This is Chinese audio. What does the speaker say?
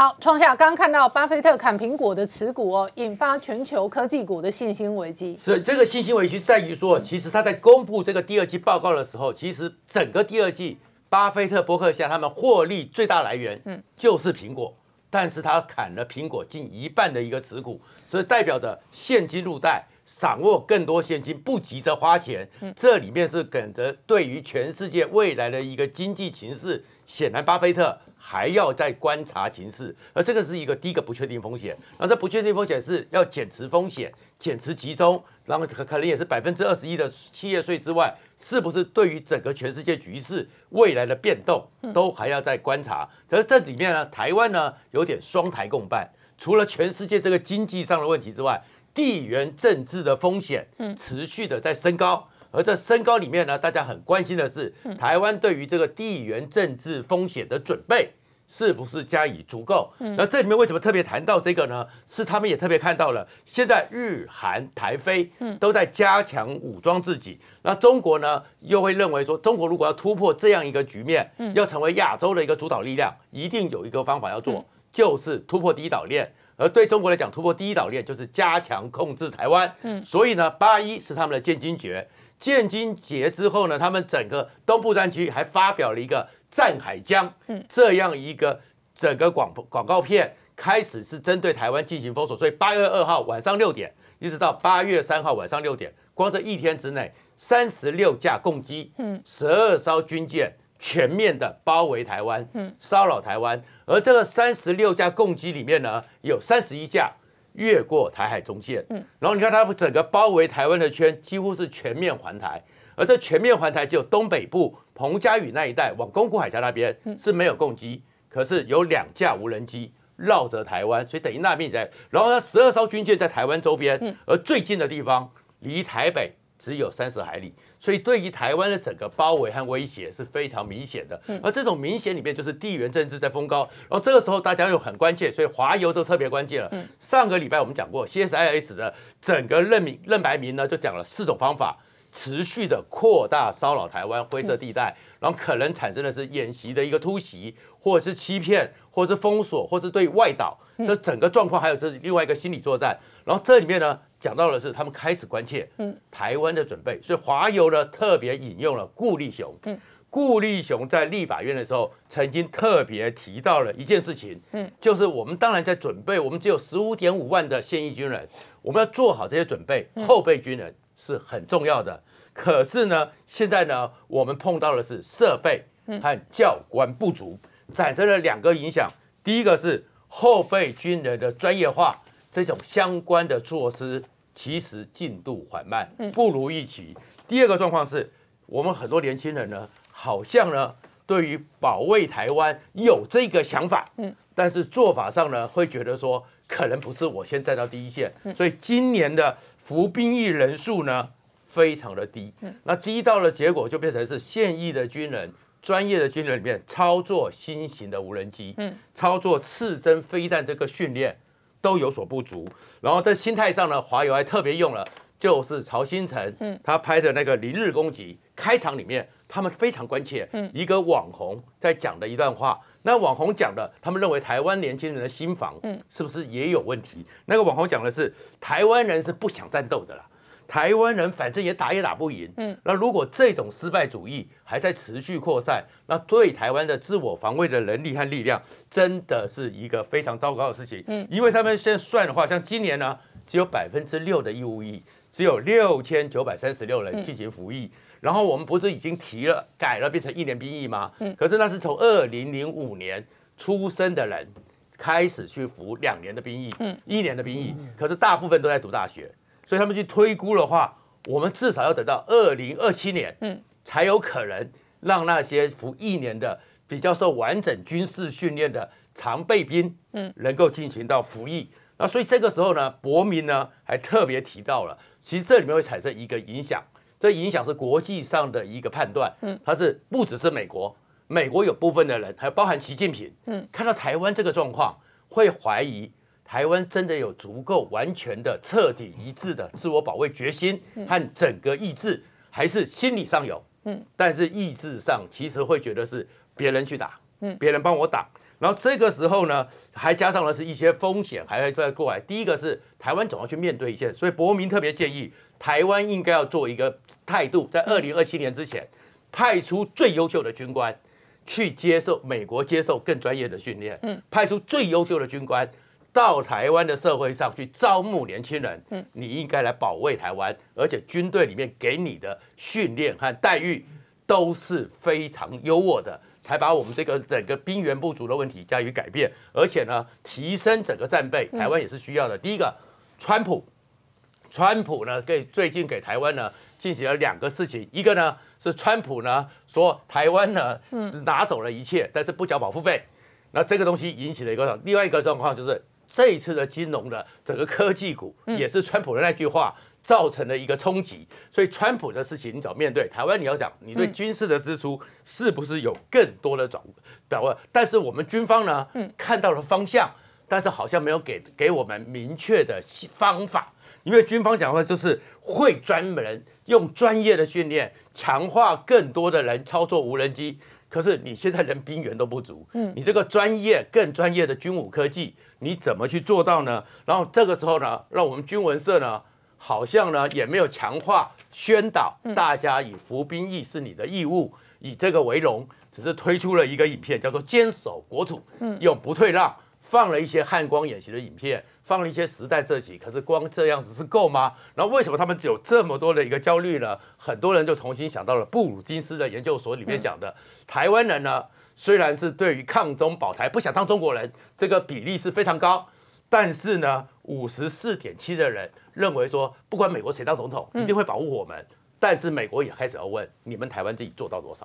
好，创下刚刚看到巴菲特砍苹果的持股哦，引发全球科技股的信心危机。是这个信心危机在于说，其实他在公布这个第二季报告的时候，其实整个第二季巴菲特伯克夏他们获利最大来源，嗯，就是苹果，但是他砍了苹果近一半的一个持股，所以代表着现金入袋。掌握更多现金，不急着花钱。这里面是跟着对于全世界未来的一个经济形势，显然巴菲特还要再观察形势。而这个是一个第一个不确定风险。那这不确定风险是要减持风险，减持集中。然后可能也是百分之二十一的企业税之外，是不是对于整个全世界局势未来的变动都还要再观察？所以这里面呢，台湾呢有点双台共办，除了全世界这个经济上的问题之外。地缘政治的风险，持续的在升高，而在升高里面呢，大家很关心的是，台湾对于这个地缘政治风险的准备是不是加以足够？那这里面为什么特别谈到这个呢？是他们也特别看到了，现在日韩台非都在加强武装自己，那中国呢，又会认为说，中国如果要突破这样一个局面，要成为亚洲的一个主导力量，一定有一个方法要做，就是突破第一岛链。而对中国来讲，突破第一岛链就是加强控制台湾。嗯，所以呢，八一是他们的建军节，建军节之后呢，他们整个东部战区还发表了一个战海疆，这样一个整个广广告片，开始是针对台湾进行封锁。所以八月二号晚上六点，一直到八月三号晚上六点，光这一天之内，三十六架共机，嗯，十二艘军舰。全面的包围台湾，嗯，骚扰台湾。而这个三十六架共机里面呢，有三十一架越过台海中线，嗯，然后你看它整个包围台湾的圈几乎是全面环台，而这全面环台就东北部彭佳屿那一带往公古海峡那边是没有共机，可是有两架无人机绕着台湾，所以等于那边在。然后呢，十二艘军舰在台湾周边，而最近的地方离台北只有三十海里。所以，对于台湾的整个包围和威胁是非常明显的。而这种明显里面，就是地缘政治在风高。然后这个时候，大家又很关键，所以华油都特别关键了。上个礼拜我们讲过，CSIS 的整个任命任白明呢，就讲了四种方法：持续的扩大骚扰台湾灰色地带，然后可能产生的是演习的一个突袭，或者是欺骗，或者是封锁，或是对外岛这整个状况，还有是另外一个心理作战。然后这里面呢？讲到的是，他们开始关切台湾的准备，所以华友呢特别引用了顾立雄。嗯，顾立雄在立法院的时候曾经特别提到了一件事情，嗯，就是我们当然在准备，我们只有十五点五万的现役军人，我们要做好这些准备，后备军人是很重要的。可是呢，现在呢，我们碰到的是设备和教官不足，产生了两个影响。第一个是后备军人的专业化。这种相关的措施其实进度缓慢，不如预期。第二个状况是，我们很多年轻人呢，好像呢对于保卫台湾有这个想法，嗯，但是做法上呢，会觉得说可能不是我先站到第一线，所以今年的服兵役人数呢非常的低。那低到了结果就变成是现役的军人、专业的军人里面操作新型的无人机，嗯，操作刺针飞弹这个训练。都有所不足，然后在心态上呢，华友还特别用了，就是曹新成，嗯，他拍的那个《零日攻击》开场里面，他们非常关切，嗯，一个网红在讲的一段话，那网红讲的，他们认为台湾年轻人的心房，嗯，是不是也有问题？那个网红讲的是，台湾人是不想战斗的啦。台湾人反正也打也打不赢，嗯，那如果这种失败主义还在持续扩散，那对台湾的自我防卫的能力和力量真的是一个非常糟糕的事情，嗯，因为他们先算的话，像今年呢，只有百分之六的义务役，只有六千九百三十六人进行服役，然后我们不是已经提了改了变成一年兵役吗？嗯，可是那是从二零零五年出生的人开始去服两年的兵役，嗯，一年的兵役，可是大部分都在读大学。所以他们去推估的话，我们至少要等到二零二七年，嗯，才有可能让那些服一年的比较受完整军事训练的常备兵，嗯，能够进行到服役。那所以这个时候呢，伯明呢还特别提到了，其实这里面会产生一个影响，这影响是国际上的一个判断，嗯，它是不只是美国，美国有部分的人，还包含习近平，嗯，看到台湾这个状况会怀疑。台湾真的有足够完全的、彻底一致的自我保卫决心和整个意志，还是心理上有，嗯，但是意志上其实会觉得是别人去打，嗯，别人帮我挡。然后这个时候呢，还加上了是一些风险，还会再过来。第一个是台湾总要去面对一些，所以伯明特别建议台湾应该要做一个态度，在二零二七年之前派出最优秀的军官去接受美国接受更专业的训练，嗯，派出最优秀的军官。到台湾的社会上去招募年轻人，嗯，你应该来保卫台湾，而且军队里面给你的训练和待遇都是非常优渥的，才把我们这个整个兵源不足的问题加以改变，而且呢，提升整个战备，台湾也是需要的。第一个，川普，川普呢给最近给台湾呢进行了两个事情，一个呢是川普呢说台湾呢只拿走了一切，但是不缴保护费，那这个东西引起了一个另外一个状况就是。这一次的金融的整个科技股，也是川普的那句话造成了一个冲击。所以川普的事情，你早面对台湾，你要讲你对军事的支出是不是有更多的转转但是我们军方呢，看到了方向，但是好像没有给给我们明确的方法。因为军方讲话就是会专门用专业的训练强化更多的人操作无人机。可是你现在连兵员都不足，嗯，你这个专业更专业的军武科技，你怎么去做到呢？然后这个时候呢，让我们军文社呢，好像呢也没有强化宣导，大家以服兵役是你的义务，以这个为荣，只是推出了一个影片，叫做坚守国土，用不退让，放了一些汉光演习的影片。放了一些时代特辑，可是光这样子是够吗？然后为什么他们有这么多的一个焦虑呢？很多人就重新想到了布鲁金斯的研究所里面讲的，台湾人呢，虽然是对于抗中保台不想当中国人，这个比例是非常高，但是呢，五十四点七的人认为说，不管美国谁当总统，一定会保护我们，但是美国也开始要问，你们台湾自己做到多少？